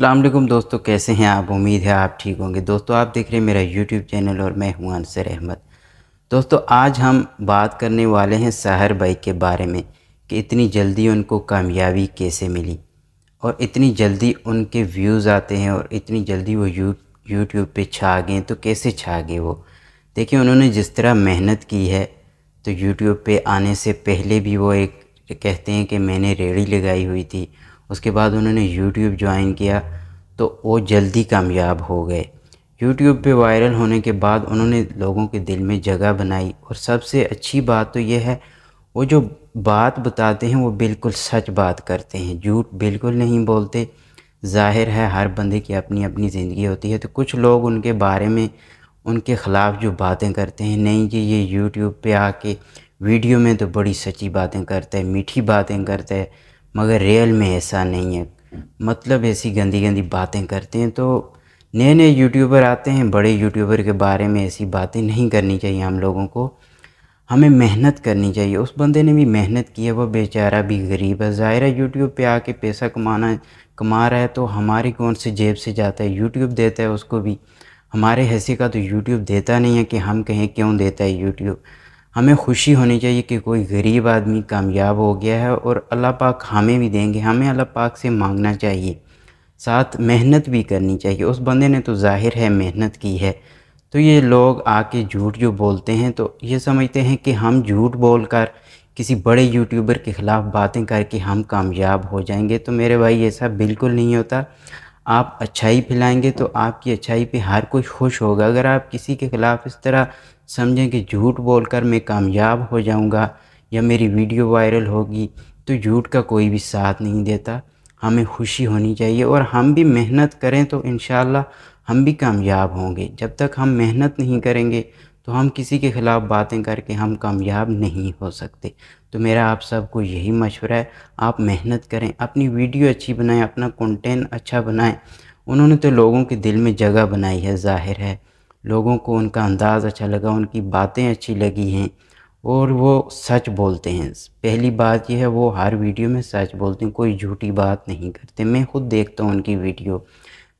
अल्लाम दोस्तों कैसे हैं आप उम्मीद है आप ठीक होंगे दोस्तों आप देख रहे हैं मेरा यूट्यूब चैनल और मैं हूँ अनसर अहमद दोस्तों आज हम बात करने वाले हैं सहर भाई के बारे में कि इतनी जल्दी उनको कामयाबी कैसे मिली और इतनी जल्दी उनके व्यूज़ आते हैं और इतनी जल्दी वो यू यूट्यूब पर छा गए तो कैसे छा गए वो देखिए उन्होंने जिस तरह मेहनत की है तो यूट्यूब पर आने से पहले भी वो एक कहते हैं कि मैंने रेड़ी लगाई हुई थी उसके बाद उन्होंने यूट्यूब ज्वाइन किया तो वो जल्दी कामयाब हो गए यूट्यूब पे वायरल होने के बाद उन्होंने लोगों के दिल में जगह बनाई और सबसे अच्छी बात तो यह है वो जो बात बताते हैं वो बिल्कुल सच बात करते हैं झूठ बिल्कुल नहीं बोलते जाहिर है हर बंदे की अपनी अपनी ज़िंदगी होती है तो कुछ लोग उनके बारे में उनके ख़िलाफ़ जो बातें करते हैं नहीं कि ये यूट्यूब पे आके वीडियो में तो बड़ी सच्ची बातें करता है मीठी बातें करता है मगर रियल में ऐसा नहीं है मतलब ऐसी गंदी गंदी बातें करते हैं तो नए नए यूट्यूबर आते हैं बड़े यूट्यूबर के बारे में ऐसी बातें नहीं करनी चाहिए हम लोगों को हमें मेहनत करनी चाहिए उस बंदे ने भी मेहनत की है वो बेचारा भी गरीब है ज़ाहिर है यूट्यूब पे आके पैसा कमाना कमा रहा है तो हमारी कौन से जेब से जाता है यूट्यूब देता है उसको भी हमारे हिस्से का तो यूट्यूब देता नहीं है कि हम कहें क्यों देता है यूट्यूब हमें खुशी होनी चाहिए कि कोई गरीब आदमी कामयाब हो गया है और अल्लाह पाक हमें भी देंगे हमें अल्लाह पाक से मांगना चाहिए साथ मेहनत भी करनी चाहिए उस बंदे ने तो जाहिर है मेहनत की है तो ये लोग आके झूठ जो बोलते हैं तो ये समझते हैं कि हम झूठ बोल कर किसी बड़े यूट्यूबर के ख़िलाफ़ बातें करके हम कामयाब हो जाएंगे तो मेरे भाई ऐसा बिल्कुल नहीं होता आप अच्छाई फैलाएंगे तो आपकी अच्छाई पे हर कोई खुश होगा अगर आप किसी के ख़िलाफ़ इस तरह समझें कि झूठ बोलकर मैं कामयाब हो जाऊंगा या मेरी वीडियो वायरल होगी तो झूठ का कोई भी साथ नहीं देता हमें खुशी होनी चाहिए और हम भी मेहनत करें तो इन हम भी कामयाब होंगे जब तक हम मेहनत नहीं करेंगे तो हम किसी के ख़िलाफ़ बातें करके हम कामयाब नहीं हो सकते तो मेरा आप सबको यही मशवरा है आप मेहनत करें अपनी वीडियो अच्छी बनाएं अपना कंटेंट अच्छा बनाएं उन्होंने तो लोगों के दिल में जगह बनाई है ज़ाहिर है लोगों को उनका अंदाज़ अच्छा लगा उनकी बातें अच्छी लगी हैं और वो सच बोलते हैं पहली बात यह है वो हर वीडियो में सच बोलते हैं कोई झूठी बात नहीं करते मैं खुद देखता हूँ उनकी वीडियो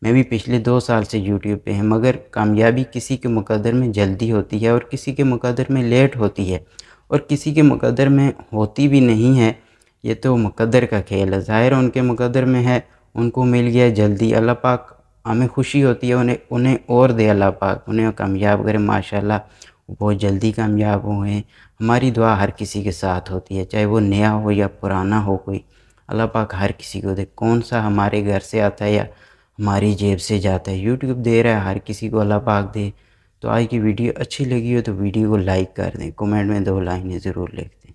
मैं भी पिछले दो साल से यूट्यूब पे है मगर कामयाबी किसी के मुकदर में जल्दी होती है और किसी के मुकदर में लेट होती है और किसी के मुकदर में होती भी नहीं है ये तो मुकदर का खेल है ज़ाहिर उनके मुकदर में है उनको मिल गया जल्दी अल्लाह पाक हमें खुशी होती है उन्हें उन्हें और दे अल्लाह पाक उन्हें कामयाब करें माशाल्लाह बहुत जल्दी कामयाब हुए हमारी दुआ हर किसी के साथ होती है चाहे वो नया हो या पुराना हो कोई अल्लाह पाक हर किसी को दे कौन सा हमारे घर से आता है या हमारी जेब से जाता है यूट्यूब दे रहा है हर किसी को अल्लाह पाक दे तो आज की वीडियो अच्छी लगी हो तो वीडियो को लाइक कर दें कमेंट में दो लाइनें ज़रूर लिख दें